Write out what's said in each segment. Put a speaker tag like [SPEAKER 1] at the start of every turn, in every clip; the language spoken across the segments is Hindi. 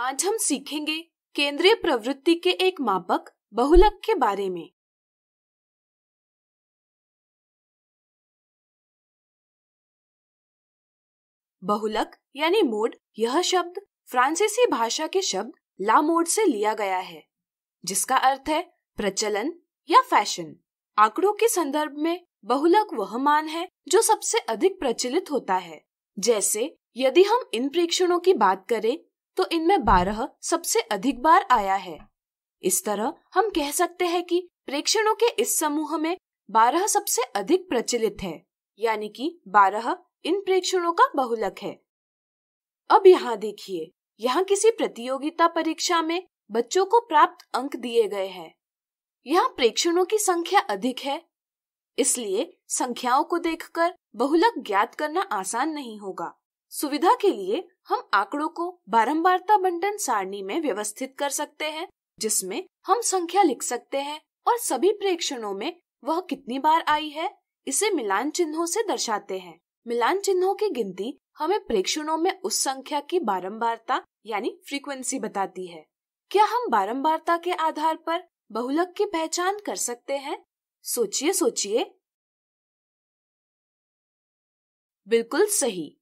[SPEAKER 1] आज हम सीखेंगे केंद्रीय प्रवृत्ति के एक मापक बहुलक के बारे में बहुलक यानी मोड यह शब्द फ्रांसीसी भाषा के शब्द ला मोड से लिया गया है जिसका अर्थ है प्रचलन या फैशन आंकड़ों के संदर्भ में बहुलक वह मान है जो सबसे अधिक प्रचलित होता है जैसे यदि हम इन प्रेक्षणों की बात करें तो इनमें बारह सबसे अधिक बार आया है इस तरह हम कह सकते हैं कि प्रेक्षणों के इस समूह में बारह सबसे अधिक प्रचलित है यानी कि बारह इन प्रेक्षणों का बहुलक है अब यहाँ देखिए यहाँ किसी प्रतियोगिता परीक्षा में बच्चों को प्राप्त अंक दिए गए हैं यहाँ प्रेक्षणों की संख्या अधिक है इसलिए संख्याओं को देखकर बहुलक ज्ञात करना आसान नहीं होगा सुविधा के लिए हम आंकड़ों को बारंबारता बंटन सारणी में व्यवस्थित कर सकते हैं जिसमें हम संख्या लिख सकते हैं और सभी प्रेक्षणों में वह कितनी बार आई है इसे मिलान चिन्हों से दर्शाते हैं मिलान चिन्हों की गिनती हमें प्रेक्षणों में उस संख्या की बारंबारता यानी फ्रीक्वेंसी बताती है क्या हम बारंबारता के आधार पर बहुलक की पहचान कर सकते हैं सोचिए सोचिए बिल्कुल सही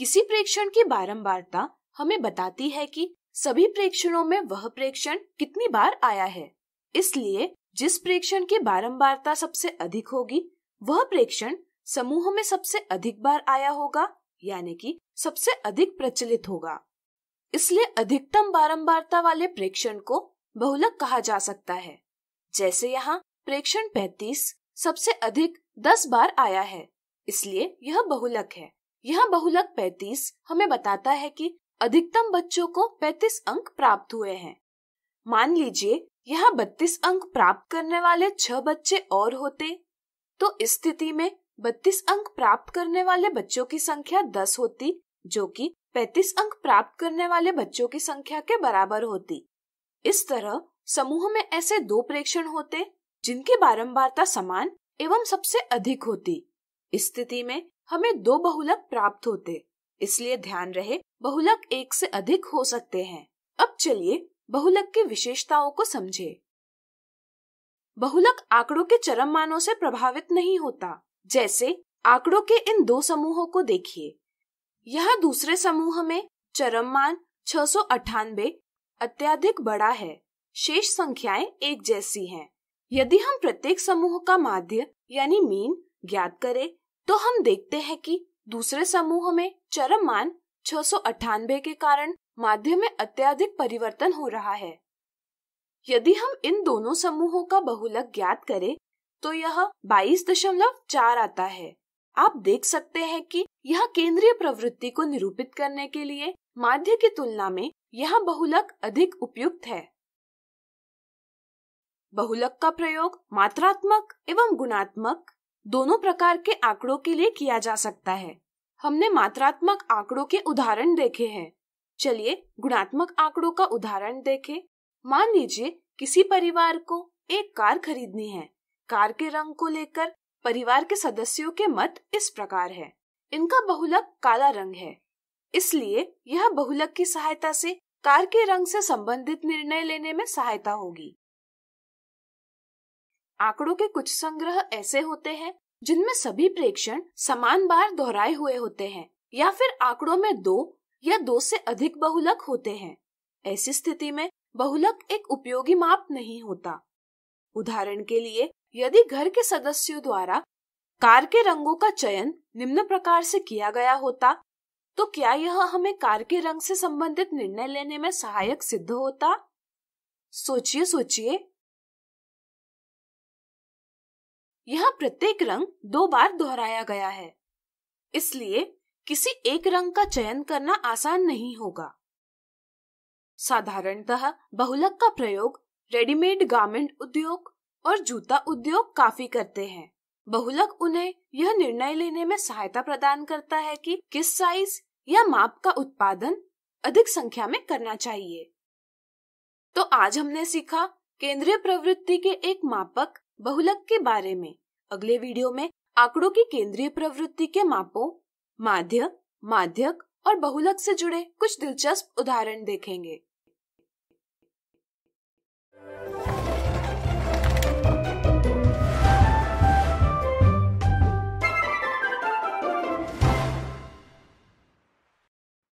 [SPEAKER 1] किसी प्रेक्षण की बारंबारता हमें बताती है कि सभी प्रेक्षणों में वह प्रेक्षण कितनी बार आया है इसलिए जिस प्रेक्षण की बारंबारता सबसे अधिक होगी वह प्रेक्षण समूह में सबसे अधिक बार आया होगा यानी कि सबसे अधिक प्रचलित होगा इसलिए अधिकतम बारंबारता वाले प्रेक्षण को बहुलक कहा जा सकता है जैसे यहाँ प्रेक्षण 35 सबसे अधिक 10 बार आया है इसलिए यह बहुलक है यह बहुलक 35 हमें बताता है कि अधिकतम बच्चों को 35 अंक प्राप्त हुए हैं मान लीजिए यह 32 अंक प्राप्त करने वाले छह बच्चे और होते तो इस स्थिति में 32 अंक प्राप्त करने वाले बच्चों की संख्या 10 होती जो कि 35 अंक प्राप्त करने वाले बच्चों की संख्या के बराबर होती इस तरह समूह में ऐसे दो प्रेक्षण होते जिनकी बारंबारता समान एवं सबसे अधिक होती इस स्थिति में हमें दो बहुलक प्राप्त होते इसलिए ध्यान रहे बहुलक एक से अधिक हो सकते हैं अब चलिए बहुलक की विशेषताओं को समझे बहुलक आंकड़ों के चरम मानों से प्रभावित नहीं होता जैसे आंकड़ों के इन दो समूहों को देखिए यह दूसरे समूह में चरम मान छह अत्याधिक बड़ा है शेष संख्याएं एक जैसी हैं। यदि हम प्रत्येक समूह का माध्य यानी मीन ज्ञात करें तो हम देखते हैं कि दूसरे समूह में चरम मान छह के कारण माध्यम में अत्याधिक परिवर्तन हो रहा है यदि हम इन दोनों समूहों का बहुलक ज्ञात करें तो यह 22.4 आता है आप देख सकते हैं कि यह केंद्रीय प्रवृत्ति को निरूपित करने के लिए माध्य की तुलना में यह बहुलक अधिक उपयुक्त है बहुलक का प्रयोग मात्रात्मक एवं गुणात्मक दोनों प्रकार के आंकड़ों के लिए किया जा सकता है हमने मात्रात्मक आंकड़ों के उदाहरण देखे हैं चलिए गुणात्मक आंकड़ों का उदाहरण देखें। मान लीजिए किसी परिवार को एक कार खरीदनी है कार के रंग को लेकर परिवार के सदस्यों के मत इस प्रकार है इनका बहुलक काला रंग है इसलिए यह बहुलक की सहायता से कार के रंग से संबंधित निर्णय लेने में सहायता होगी आंकड़ों के कुछ संग्रह ऐसे होते हैं जिनमें सभी प्रेक्षण समान बार दोहराए हुए होते हैं या फिर आंकड़ों में दो या दो से अधिक बहुलक होते हैं ऐसी स्थिति में बहुलक एक उपयोगी माप नहीं होता उदाहरण के लिए यदि घर के सदस्यों द्वारा कार के रंगों का चयन निम्न प्रकार से किया गया होता तो क्या यह हमें कार के रंग से संबंधित निर्णय लेने में सहायक सिद्ध होता सोचिए सोचिए यहाँ प्रत्येक रंग दो बार दोहराया गया है इसलिए किसी एक रंग का चयन करना आसान नहीं होगा साधारणतः बहुलक का प्रयोग रेडीमेड गार्मेंट उद्योग और जूता उद्योग काफी करते हैं बहुलक उन्हें यह निर्णय लेने में सहायता प्रदान करता है कि किस साइज या माप का उत्पादन अधिक संख्या में करना चाहिए तो आज हमने सीखा केंद्रीय प्रवृत्ति के एक मापक बहुलक के बारे में अगले वीडियो में आंकड़ों की केंद्रीय प्रवृत्ति के मापों माध्य माध्यक और बहुलक से जुड़े कुछ दिलचस्प उदाहरण देखेंगे